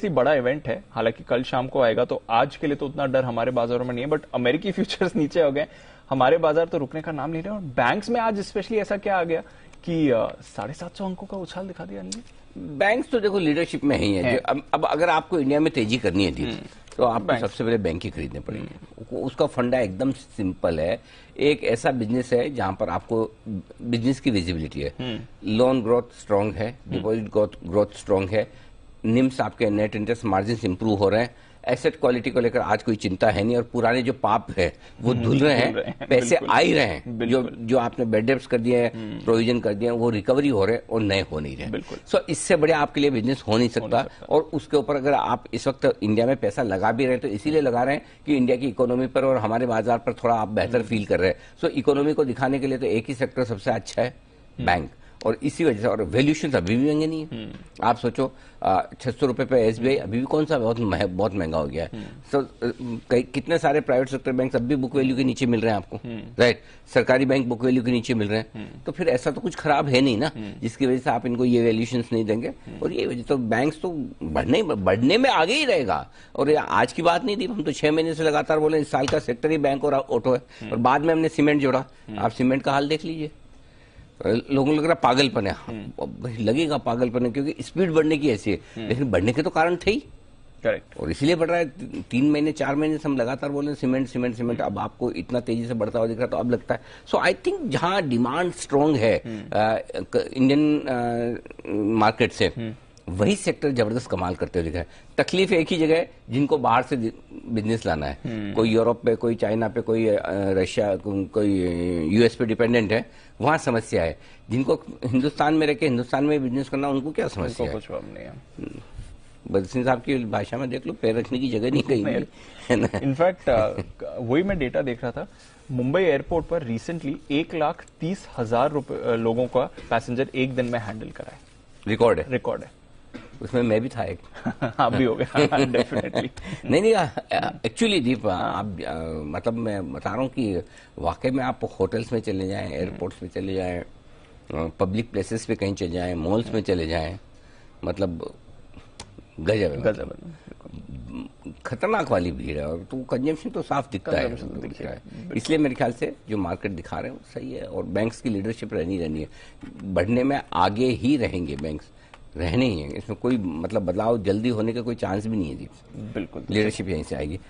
सी बड़ा इवेंट है हालांकि कल शाम को आएगा तो आज के लिए तो उतना डर हमारे बाजारों में नहीं है बट अमेरिकी फ्यूचर्स नीचे हो गए हमारे बाजार तो रुकने का नाम नहीं रहे और बैंक्स में आज स्पेशली ऐसा क्या आ गया कि साढ़े सात सौ अंकों का उछाल दिखा दिया बैंक्स तो देखो लीडरशिप में ही है, है। अब, अब अगर आपको इंडिया में तेजी करनी है हम्म। तो आपको सबसे पहले बैंक ही खरीदने पड़ेंगे हम्म। उसका फंडा एकदम सिंपल है एक ऐसा बिजनेस है जहां पर आपको बिजनेस की विजिबिलिटी है लोन ग्रोथ स्ट्रांग है डिपॉजिट ग्रोथ स्ट्रांग है निम्स आपके नेट इंटरेस्ट मार्जिन इंप्रूव हो रहे हैं एसेट क्वालिटी को लेकर आज कोई चिंता है नहीं और पुराने जो पाप है वो हम्म, धुल रहे हैं पैसे आ ही रहे हैं जो जो आपने बेड कर दिए हैं प्रोविजन हम्म। कर दिए हैं वो रिकवरी हो रहे हैं और नए हो नहीं रहे सो so, इससे बड़े आपके लिए बिजनेस हो नहीं सकता, सकता। और उसके ऊपर अगर आप इस वक्त इंडिया में पैसा लगा भी रहे हैं तो इसीलिए लगा रहे हैं कि इंडिया की इकोनॉमी पर और हमारे बाजार पर थोड़ा आप बेहतर फील हम्म। कर रहे हैं सो इकोनॉमी को दिखाने के लिए तो एक ही सेक्टर सबसे अच्छा है बैंक और इसी वजह से और वैल्यूशन अभी भी महंगे नहीं है हम्म। आप सोचो छह सौ रुपए पे एस अभी भी कौन सा बहुत मह, बहुत महंगा हो गया है सो हम्म। so, कितने सारे प्राइवेट सेक्टर बैंक अब भी बुक वैल्यू के नीचे मिल रहे हैं आपको राइट हम्म। सरकारी बैंक बुक वैल्यू के नीचे मिल रहे हैं तो फिर ऐसा तो कुछ खराब है नहीं ना जिसकी वजह से आप इनको ये वैल्यूशन नहीं देंगे और ये वजह तो बैंक तो बढ़ने बढ़ने में आगे ही रहेगा और आज की बात नहीं थी हम तो छह महीने से लगातार बोले इस साल का सेक्टर ही बैंक और ऑटो है और बाद में हमने सीमेंट जोड़ा आप सीमेंट का हाल देख लीजिए लोगों को लग रहा पागलपन है हम्म। लगेगा पागलपन है क्योंकि स्पीड बढ़ने की ऐसी है हम्म। लेकिन बढ़ने के तो कारण थे ही करेक्ट और इसलिए बढ़ रहा है तीन महीने चार महीने से हम लगातार बोल रहे हैं सीमेंट सीमेंट सीमेंट हम्म। अब आपको इतना तेजी से बढ़ता हुआ दिख रहा तो अब लगता है सो आई थिंक जहां डिमांड स्ट्रांग है इंडियन मार्केट से वही सेक्टर जबरदस्त कमाल करते हुए दिखा तकलीफ एक ही जगह जिनको बाहर से बिजनेस लाना है हम्म। कोई यूरोप पे कोई चाइना पे कोई रशिया कोई यूएस पे डिपेंडेंट है वहां समस्या है जिनको हिंदुस्तान में रहकर हिंदुस्तान में बिजनेस करना उनको क्या समस्या उनको है? नहीं है हम्म। साहब की भाषा में देख लो पैर रखने की जगह नहीं कही इनफैक्ट वही मैं डेटा देख रहा था मुंबई एयरपोर्ट पर रिसेंटली एक लाख तीस हजार लोगों का पैसेंजर एक दिन में हैंडल करा है रिकॉर्ड है रिकॉर्ड है उसमें मैं भी था एक आप भी हो गए हाँ, नहीं नहीं एक्चुअली दीप आप मतलब मैं बता रहा हूँ कि वाकई में आप होटल्स में चले जाएं एयरपोर्ट्स हम्म। में चले जाएं पब्लिक प्लेसेस पे कहीं चले जाएं मॉल्स में चले जाएं मतलब गजब मतलब। गजब खतरनाक वाली भीड़ है और तो कंजम्पशन तो साफ दिखता है, तो दिखता है। इसलिए मेरे ख्याल से जो मार्केट दिखा रहे हैं वो सही है और बैंक्स की लीडरशिप रहनी रहनी है बढ़ने में आगे ही रहेंगे बैंक्स रहने ही हैं इसमें कोई मतलब बदलाव जल्दी होने का कोई चांस भी नहीं है जी बिल्कुल लीडरशिप यहीं से आएगी